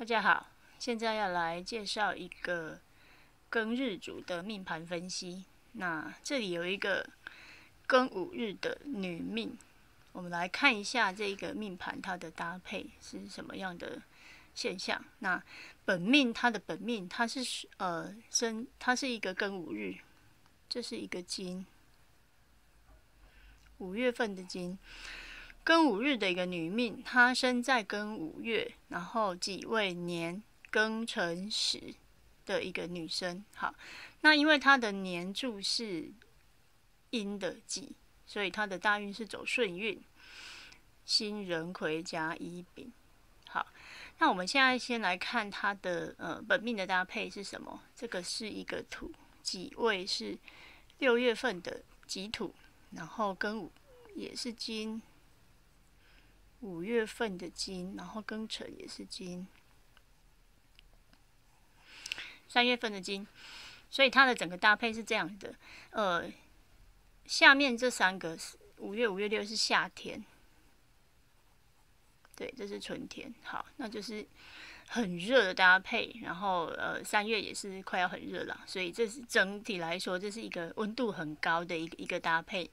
大家好，现在要来介绍一个庚日主的命盘分析。那这里有一个庚午日的女命，我们来看一下这个命盘它的搭配是什么样的现象。那本命它的本命它是呃生，它是一个庚午日，这是一个金，五月份的金。庚午日的一个女命，她生在庚五月，然后己未年庚辰时的一个女生。好，那因为她的年柱是阴的己，所以她的大运是走顺运。辛壬癸甲乙丙。好，那我们现在先来看她的呃本命的搭配是什么？这个是一个土，己未是六月份的己土，然后庚午也是金。五月份的金，然后庚辰也是金，三月份的金，所以它的整个搭配是这样的。呃，下面这三个是五月、五月六是夏天，对，这是春天。好，那就是很热的搭配。然后呃，三月也是快要很热了，所以这是整体来说，这是一个温度很高的一个一个搭配。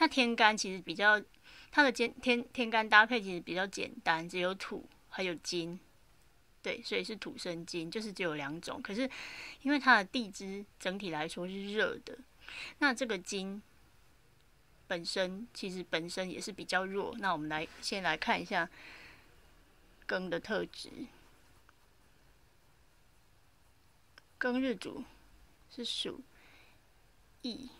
那天干其实比较。它的天天天干搭配其实比较简单，只有土还有金，对，所以是土生金，就是只有两种。可是因为它的地支整体来说是热的，那这个金本身其实本身也是比较弱。那我们来先来看一下庚的特质，庚日主是属 E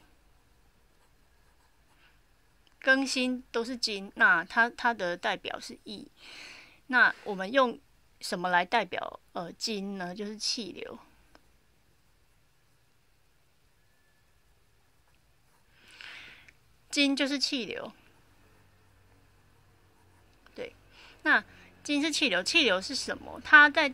更新都是金，那它它的代表是义，那我们用什么来代表呃金呢？就是气流，金就是气流，对，那金是气流，气流是什么？它在。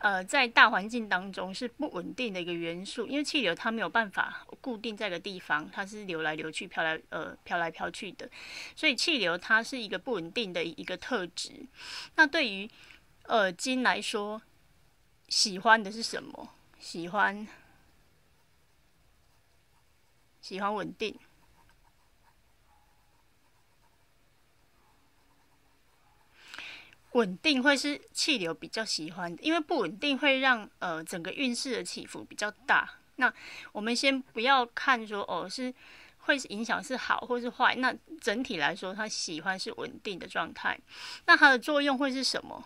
呃，在大环境当中是不稳定的一个元素，因为气流它没有办法固定在一个地方，它是流来流去、飘来呃飘来飘去的，所以气流它是一个不稳定的一个特质。那对于耳金来说，喜欢的是什么？喜欢喜欢稳定。稳定会是气流比较喜欢，因为不稳定会让呃整个运势的起伏比较大。那我们先不要看说哦是会影响是好或是坏，那整体来说，它喜欢是稳定的状态。那它的作用会是什么？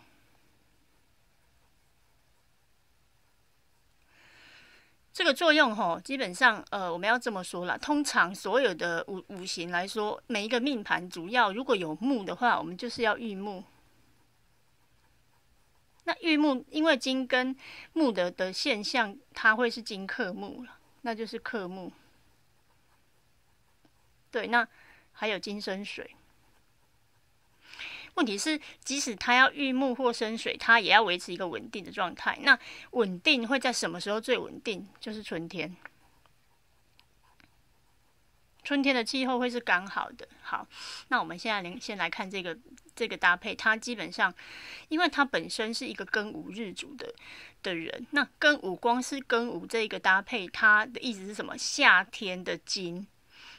这个作用吼，基本上呃我们要这么说了。通常所有的五五行来说，每一个命盘主要如果有木的话，我们就是要育木。那玉木，因为金跟木的的现象，它会是金克木了，那就是克木。对，那还有金生水。问题是，即使它要玉木或生水，它也要维持一个稳定的状态。那稳定会在什么时候最稳定？就是春天。春天的气候会是刚好的。好，那我们现在连先来看这个这个搭配，它基本上，因为它本身是一个庚午日主的的人，那庚午光是庚午这一个搭配，它的意思是什么？夏天的金，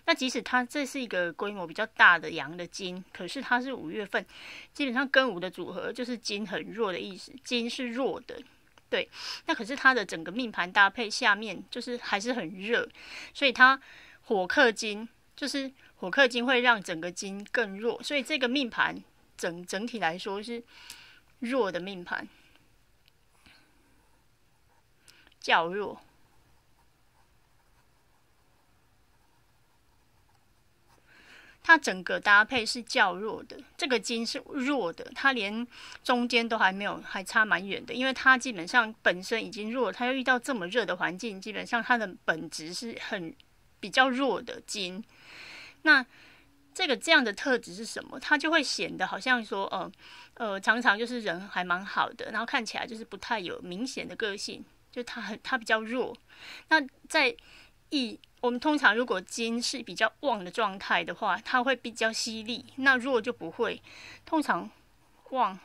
那即使它这是一个规模比较大的阳的金，可是它是五月份，基本上庚午的组合就是金很弱的意思，金是弱的。对，那可是它的整个命盘搭配下面就是还是很热，所以它。火克金，就是火克金会让整个金更弱，所以这个命盘整整体来说是弱的命盘，较弱。它整个搭配是较弱的，这个金是弱的，它连中间都还没有，还差蛮远的。因为它基本上本身已经弱，它要遇到这么热的环境，基本上它的本质是很。比较弱的金，那这个这样的特质是什么？它就会显得好像说，呃呃，常常就是人还蛮好的，然后看起来就是不太有明显的个性，就它很它比较弱。那在易，我们通常如果金是比较旺的状态的话，它会比较犀利；那弱就不会。通常旺，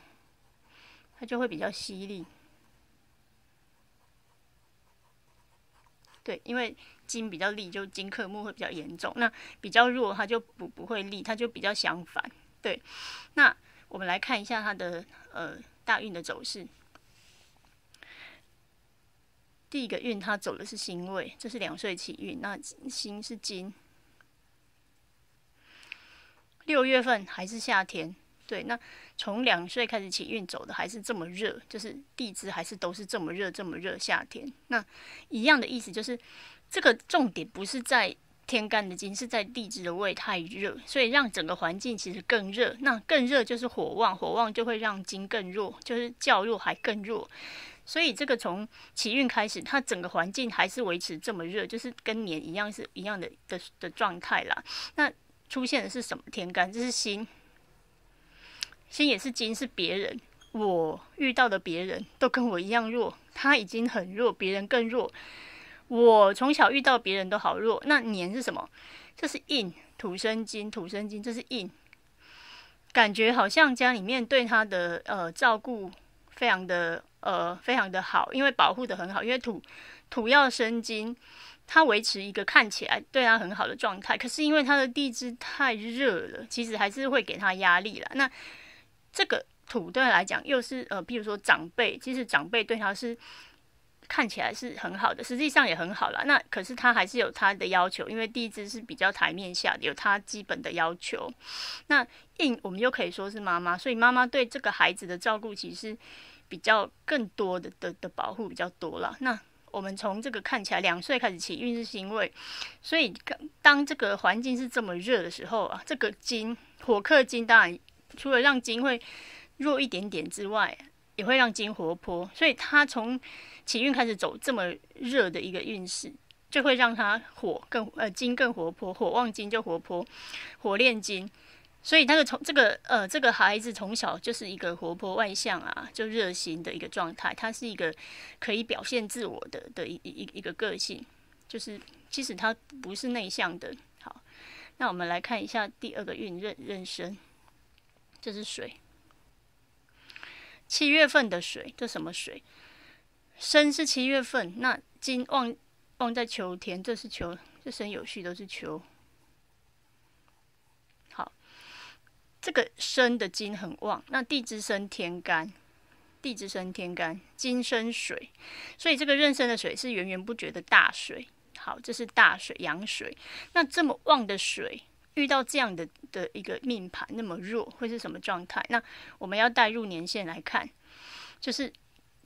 它就会比较犀利。对，因为金比较利，就金克木会比较严重。那比较弱，它就不不会利，它就比较相反。对，那我们来看一下它的呃大运的走势。第一个运它走的是辛位，这是两岁起运，那辛是金。六月份还是夏天，对那。从两岁开始起运走的，还是这么热，就是地支还是都是这么热，这么热夏天。那一样的意思就是，这个重点不是在天干的金，是在地支的位太热，所以让整个环境其实更热。那更热就是火旺，火旺就会让金更弱，就是较弱还更弱。所以这个从起运开始，它整个环境还是维持这么热，就是跟年一样是一样的的的状态啦。那出现的是什么天干？这是辛。金也是金，是别人。我遇到的别人都跟我一样弱。他已经很弱，别人更弱。我从小遇到别人都好弱。那年是什么？这是印土生金，土生金，这是印。感觉好像家里面对他的呃照顾非常的呃非常的好，因为保护的很好，因为土土要生金，他维持一个看起来对他很好的状态。可是因为他的地支太热了，其实还是会给他压力了。那这个土对来讲，又是呃，譬如说长辈，其实长辈对他是看起来是很好的，实际上也很好了。那可是他还是有他的要求，因为地支是比较台面下的，有他基本的要求。那印，我们又可以说是妈妈，所以妈妈对这个孩子的照顾，其实比较更多的的的保护比较多了。那我们从这个看起来，两岁开始起运，是因为所以当这个环境是这么热的时候啊，这个金火克金，当然。除了让金会弱一点点之外，也会让金活泼，所以他从起运开始走这么热的一个运势，就会让他火更呃金更活泼，火旺金就活泼，火炼金，所以那个从这个呃这个孩子从小就是一个活泼外向啊，就热心的一个状态，他是一个可以表现自我的的一一一个个性，就是即使他不是内向的。好，那我们来看一下第二个运认任生。这是水，七月份的水，这什么水？生是七月份，那金旺旺在秋天，这是秋，这生有序都是秋。好，这个生的金很旺，那地支生天干，地支生天干，金生水，所以这个妊生的水是源源不绝的大水。好，这是大水阳水，那这么旺的水。遇到这样的的一个命盘那么弱，会是什么状态？那我们要带入年限来看，就是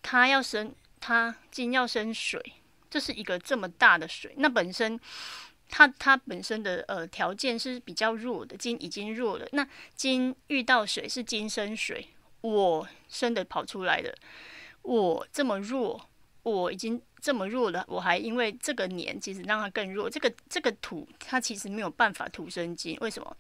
他要生，他金要生水，这是一个这么大的水，那本身他他本身的呃条件是比较弱的，金已经弱了，那金遇到水是金生水，我生的跑出来的，我这么弱，我已经。这么弱了，我还因为这个年，其实让它更弱。这个这个土，它其实没有办法土生金。为什么？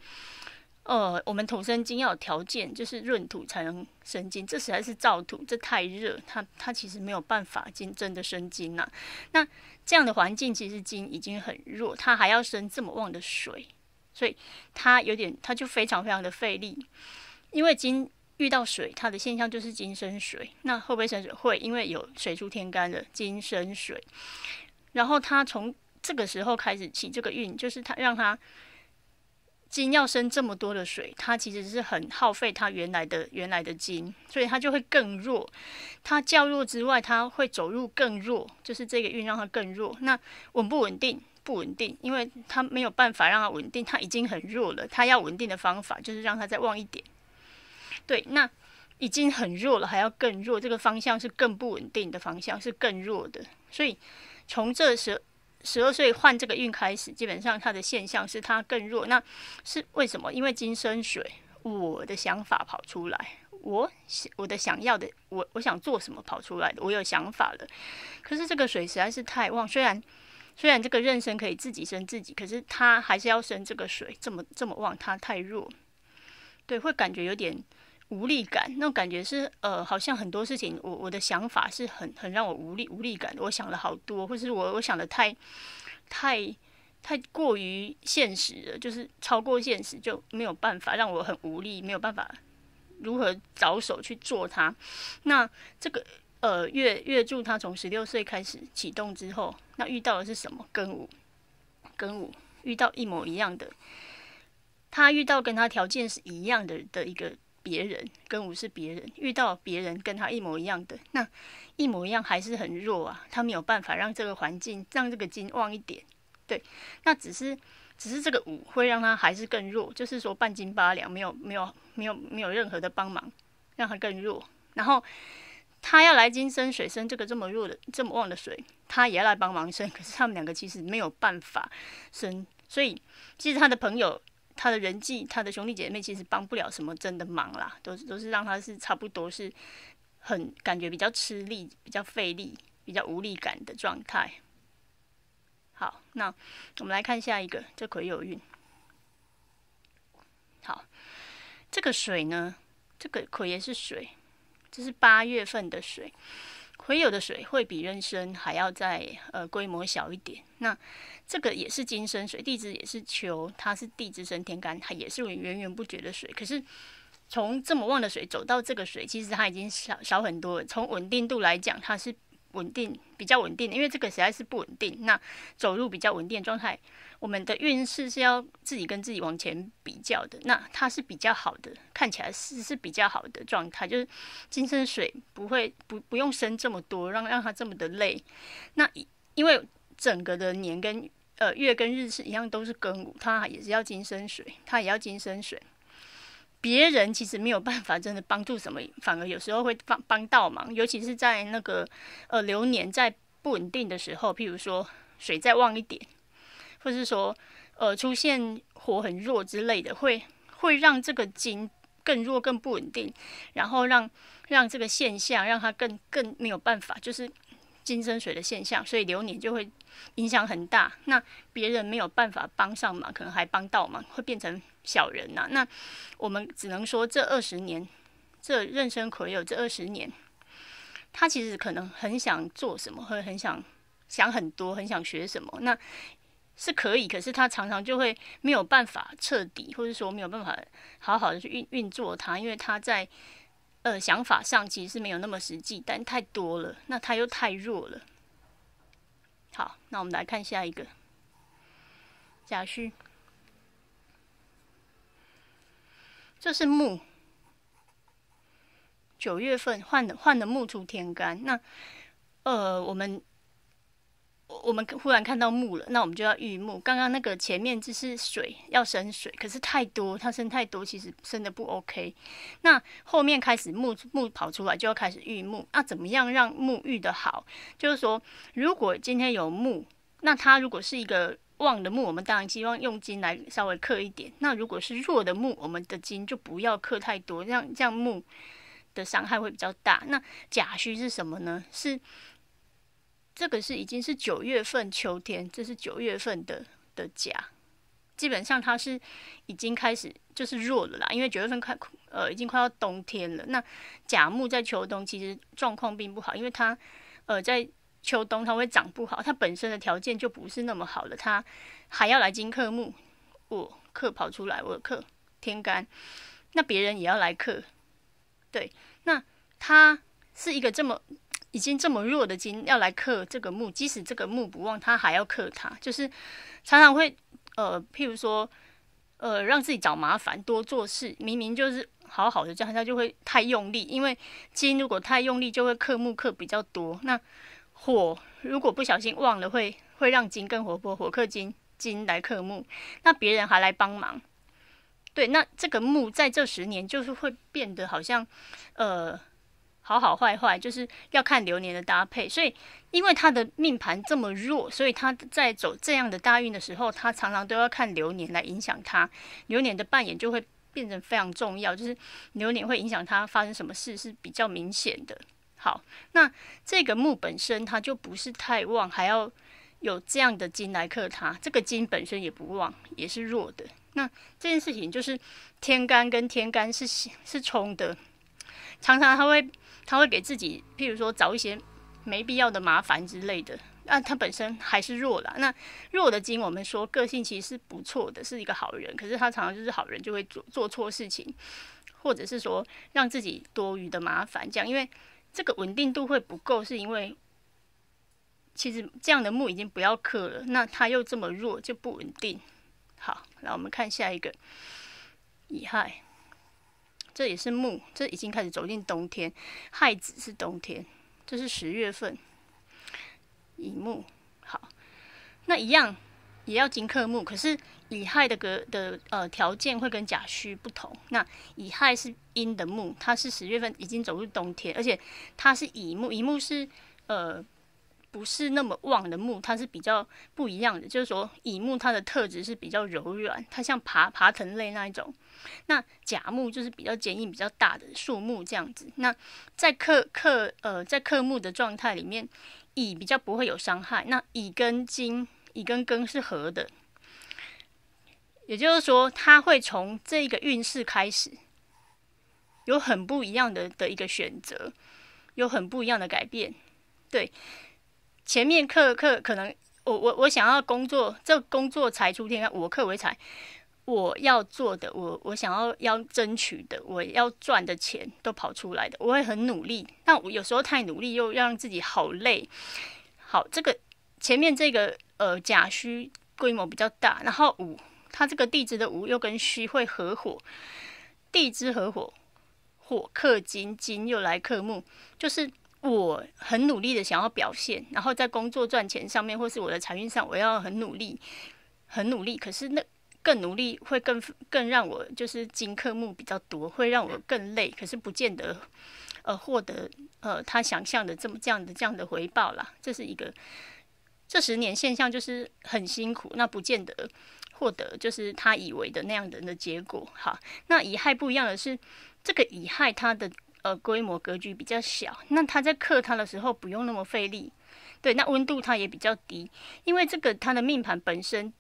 呃，我们土生金要有条件，就是润土才能生金。这实在是燥土，这太热，它它其实没有办法金真的生金呐。那这样的环境，其实金已经很弱，它还要生这么旺的水，所以它有点，它就非常非常的费力，因为金。遇到水，它的现象就是金生水。那会不会生水？会，因为有水出天干的金生水。然后它从这个时候开始起这个运，就是它让它金要生这么多的水，它其实是很耗费它原来的原来的金，所以它就会更弱。它较弱之外，它会走入更弱，就是这个运让它更弱。那稳不稳定？不稳定，因为它没有办法让它稳定。它已经很弱了，它要稳定的方法就是让它再旺一点。对，那已经很弱了，还要更弱。这个方向是更不稳定的方向，是更弱的。所以从这十十二岁换这个运开始，基本上它的现象是它更弱。那是为什么？因为金生水，我的想法跑出来，我我的想要的，我我想做什么跑出来的，我有想法了。可是这个水实在是太旺，虽然虽然这个妊娠可以自己生自己，可是它还是要生这个水，这么这么旺，它太弱。对，会感觉有点。无力感，那种感觉是，呃，好像很多事情，我我的想法是很很让我无力无力感。我想了好多，或是我我想的太太太过于现实了，就是超过现实就没有办法让我很无力，没有办法如何着手去做它。那这个呃月月柱他从十六岁开始启动之后，那遇到的是什么？跟我跟我遇到一模一样的，他遇到跟他条件是一样的的一个。别人跟五是别人遇到别人跟他一模一样的，那一模一样还是很弱啊，他没有办法让这个环境让这个金旺一点，对，那只是只是这个五会让他还是更弱，就是说半斤八两，没有没有没有没有任何的帮忙让他更弱，然后他要来金生水生这个这么弱的这么旺的水，他也要来帮忙生，可是他们两个其实没有办法生，所以其实他的朋友。他的人际，他的兄弟姐妹其实帮不了什么真的忙啦，都是都是让他是差不多是，很感觉比较吃力、比较费力、比较无力感的状态。好，那我们来看下一个，这癸有运。好，这个水呢，这个癸也是水，这是八月份的水。回有的水会比壬申还要再呃规模小一点，那这个也是金生水，地支也是球，它是地支生天干，它也是源源不绝的水。可是从这么旺的水走到这个水，其实它已经少少很多。从稳定度来讲，它是。稳定比较稳定，因为这个实在是不稳定。那走路比较稳定状态，我们的运势是要自己跟自己往前比较的。那它是比较好的，看起来是是比较好的状态，就是金生水不会不不用生这么多，让让它这么的累。那因为整个的年跟呃月跟日是一样，都是庚午，它也是要金生水，它也要金生水。别人其实没有办法真的帮助什么，反而有时候会帮帮倒忙，尤其是在那个呃流年在不稳定的时候，譬如说水再旺一点，或是说呃出现火很弱之类的，会会让这个金更弱、更不稳定，然后让让这个现象让它更更没有办法，就是。金生水的现象，所以流年就会影响很大。那别人没有办法帮上嘛，可能还帮到嘛，会变成小人呐。那我们只能说，这二十年，这妊娠癸酉这二十年，他其实可能很想做什么，或者很想想很多，很想学什么，那是可以。可是他常常就会没有办法彻底，或者说没有办法好好的去运运作它，因为他在。呃，想法上其实是没有那么实际，但太多了，那他又太弱了。好，那我们来看下一个，假戌，这是木，九月份换的，换的木出天干。那呃，我们。我们忽然看到木了，那我们就要遇木。刚刚那个前面就是水，要生水，可是太多，它生太多，其实生的不 OK。那后面开始木木跑出来，就要开始遇木。那怎么样让木遇的好？就是说，如果今天有木，那它如果是一个旺的木，我们当然希望用金来稍微克一点。那如果是弱的木，我们的金就不要克太多，这样这样木的伤害会比较大。那甲戌是什么呢？是。这个是已经是九月份，秋天，这是九月份的的甲，基本上它是已经开始就是弱了啦，因为九月份快呃已经快要冬天了。那甲木在秋冬其实状况并不好，因为它呃在秋冬它会长不好，它本身的条件就不是那么好了，它还要来金克木，我克跑出来，我克天干，那别人也要来克，对，那它是一个这么。已经这么弱的金，要来克这个木，即使这个木不旺，他还要克它。就是常常会呃，譬如说呃，让自己找麻烦，多做事。明明就是好好的，这样他就会太用力。因为金如果太用力，就会克木克比较多。那火如果不小心忘了，会会让金更活泼，火克金，金来克木，那别人还来帮忙。对，那这个木在这十年就是会变得好像呃。好好坏坏，就是要看流年的搭配。所以，因为他的命盘这么弱，所以他在走这样的大运的时候，他常常都要看流年来影响他。流年的扮演就会变成非常重要，就是流年会影响他发生什么事是比较明显的。好，那这个木本身它就不是太旺，还要有这样的金来克它。这个金本身也不旺，也是弱的。那这件事情就是天干跟天干是是冲的，常常他会。他会给自己，譬如说找一些没必要的麻烦之类的。那他本身还是弱了。那弱的金，我们说个性其实是不错的，是一个好人。可是他常常就是好人就会做做错事情，或者是说让自己多余的麻烦这样。因为这个稳定度会不够，是因为其实这样的木已经不要克了。那他又这么弱，就不稳定。好，那我们看下一个乙亥。这也是木，这已经开始走进冬天。亥子是冬天，这是十月份。乙木好，那一样也要金克木，可是乙亥的格的呃条件会跟甲戌不同。那乙亥是阴的木，它是十月份已经走入冬天，而且它是乙木，乙木是呃。不是那么旺的木，它是比较不一样的，就是说乙木它的特质是比较柔软，它像爬爬藤类那一种。那甲木就是比较坚硬、比较大的树木这样子。那在克克呃，在克木的状态里面，乙比较不会有伤害。那乙跟金、乙跟庚是合的，也就是说，它会从这个运势开始，有很不一样的的一个选择，有很不一样的改变，对。前面克克，可能我我我想要工作，这工作财出天干，我克为财，我要做的，我我想要要争取的，我要赚的钱都跑出来的，我会很努力。那我有时候太努力，又让自己好累。好，这个前面这个呃甲戌规模比较大，然后午，它这个地支的午又跟戌会合伙，地支合伙，火克金，金又来克木，就是。我很努力的想要表现，然后在工作赚钱上面，或是我的财运上，我要很努力，很努力。可是那更努力会更更让我就是金克木比较多，会让我更累。可是不见得，呃，获得呃他想象的这么这样的这样的回报啦。这是一个这十年现象，就是很辛苦，那不见得获得就是他以为的那样的的结果。好，那乙亥不一样的是，这个乙亥他的。呃，规模格局比较小，那它在刻它的时候不用那么费力，对，那温度它也比较低，因为这个它的命盘本身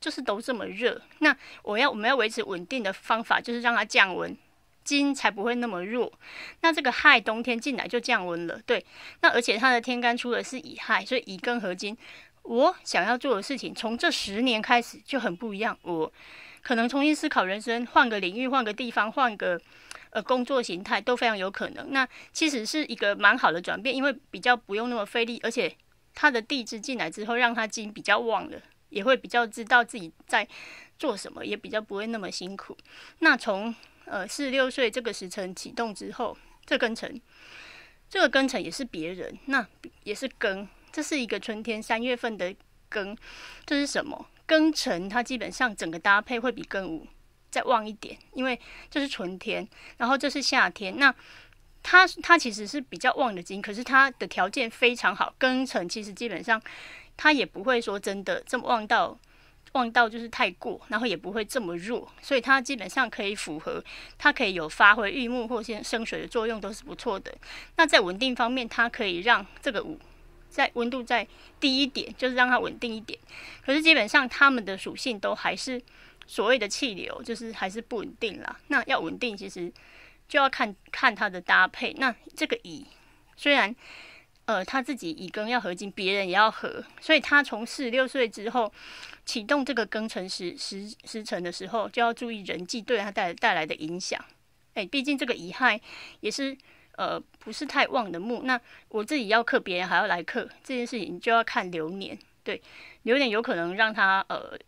就是都这么热，那我要我们要维持稳定的方法就是让它降温，金才不会那么弱，那这个亥冬天进来就降温了，对，那而且它的天干出的是乙亥，所以乙庚合金，我想要做的事情从这十年开始就很不一样，我可能重新思考人生，换个领域，换个地方，换个。呃，工作形态都非常有可能。那其实是一个蛮好的转变，因为比较不用那么费力，而且他的地支进来之后，让他金比较旺了，也会比较知道自己在做什么，也比较不会那么辛苦。那从呃四十六岁这个时辰启动之后，这庚辰，这个庚辰也是别人，那也是庚，这是一个春天三月份的庚，这是什么？庚辰它基本上整个搭配会比庚午。再旺一点，因为这是春天，然后这是夏天。那它它其实是比较旺的金，可是它的条件非常好，庚辰其实基本上它也不会说真的这么旺到旺到就是太过，然后也不会这么弱，所以它基本上可以符合，它可以有发挥玉木或先生水的作用都是不错的。那在稳定方面，它可以让这个五在温度再低一点，就是让它稳定一点。可是基本上它们的属性都还是。所谓的气流就是还是不稳定啦。那要稳定，其实就要看看它的搭配。那这个乙，虽然呃他自己乙庚要合金，别人也要合，所以他从四十六岁之后启动这个庚辰时时时辰的时候，就要注意人际对他带带来的影响。哎，毕竟这个乙亥也是呃不是太旺的木。那我自己要克，别人还要来克，这件事情就要看流年。对，流年有可能让他呃。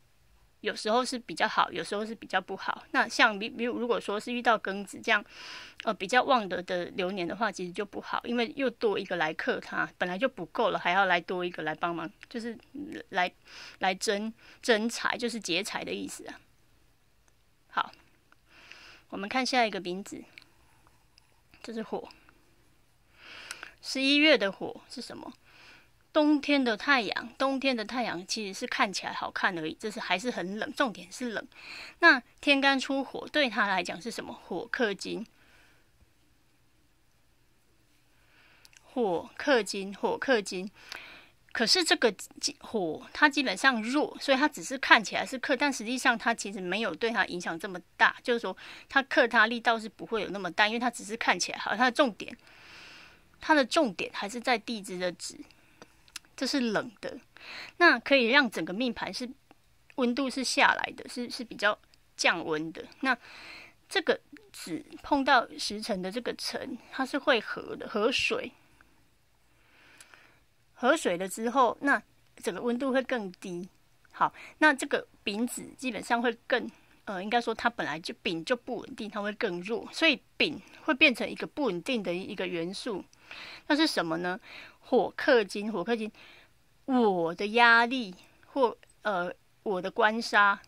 有时候是比较好，有时候是比较不好。那像，比比如，如果说是遇到庚子这样，呃，比较旺的的流年的话，其实就不好，因为又多一个来克它，本来就不够了，还要来多一个来帮忙，就是来来争争财，就是劫财的意思啊。好，我们看下一个名字，这是火。十一月的火是什么？冬天的太阳，冬天的太阳其实是看起来好看而已，就是还是很冷。重点是冷。那天干出火，对他来讲是什么？火克金，火克金，火克金。可是这个火，它基本上弱，所以它只是看起来是克，但实际上它其实没有对他影响这么大。就是说，它克他力倒是不会有那么大，因为它只是看起来好。它的重点，它的重点还是在地支的值。这是冷的，那可以让整个命盘是温度是下来的是是比较降温的。那这个子碰到时辰的这个辰，它是会合的合水，合水了之后，那整个温度会更低。好，那这个丙子基本上会更呃，应该说它本来就丙就不稳定，它会更弱，所以丙会变成一个不稳定的一个元素。那是什么呢？火克金，火克金，我的压力或呃我的官杀，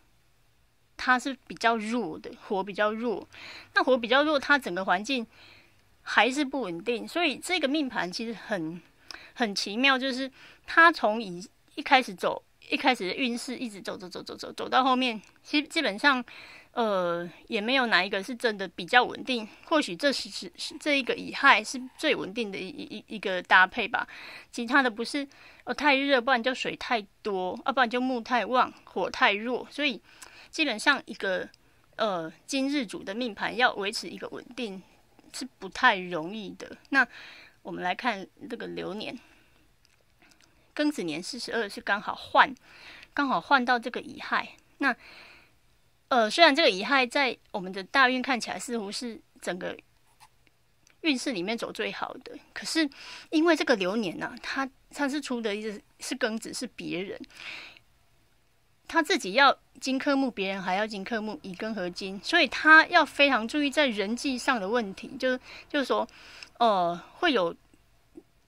它是比较弱的，火比较弱。那火比较弱，它整个环境还是不稳定，所以这个命盘其实很很奇妙，就是它从一一开始走。一开始的运势一直走走走走走，走到后面，其实基本上，呃，也没有哪一个是真的比较稳定。或许这是是这一个乙亥是最稳定的一一一个搭配吧。其他的不是哦，太热，不然就水太多，啊，不然就木太旺，火太弱。所以基本上一个呃今日主的命盘要维持一个稳定是不太容易的。那我们来看这个流年。庚子年四十二是刚好换，刚好换到这个乙亥。那呃，虽然这个乙亥在我们的大运看起来似乎是整个运势里面走最好的，可是因为这个流年呢，他他是出的，是是庚子，是别人，他自己要金克木，别人还要金克木，乙庚合金，所以他要非常注意在人际上的问题，就是就是说，呃，会有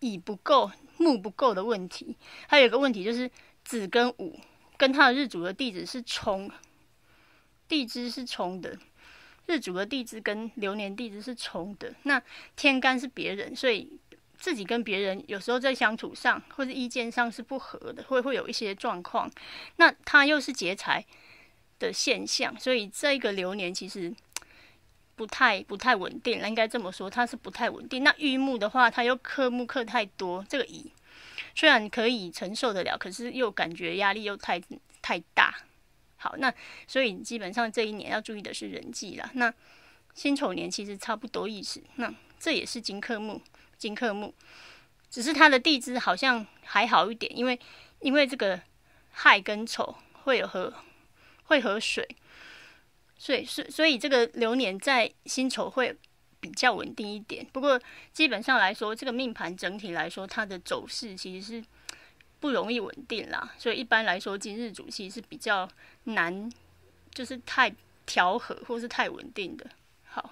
乙不够。木不够的问题，还有一个问题就是子跟午跟他的日主的地址是冲，地支是冲的，日主的地支跟流年地支是冲的。那天干是别人，所以自己跟别人有时候在相处上或者意见上是不合的，会会有一些状况。那他又是劫财的现象，所以这个流年其实。不太不太稳定应该这么说，它是不太稳定。那玉木的话，它又克木克太多，这个乙虽然可以承受得了，可是又感觉压力又太太大。好，那所以基本上这一年要注意的是人际了。那辛丑年其实差不多意思，那这也是金克木，金克木，只是它的地支好像还好一点，因为因为这个亥跟丑会有合，会合水。所以，所所以这个流年在薪酬会比较稳定一点。不过，基本上来说，这个命盘整体来说，它的走势其实是不容易稳定啦。所以一般来说，今日主气是比较难，就是太调和或是太稳定的。好。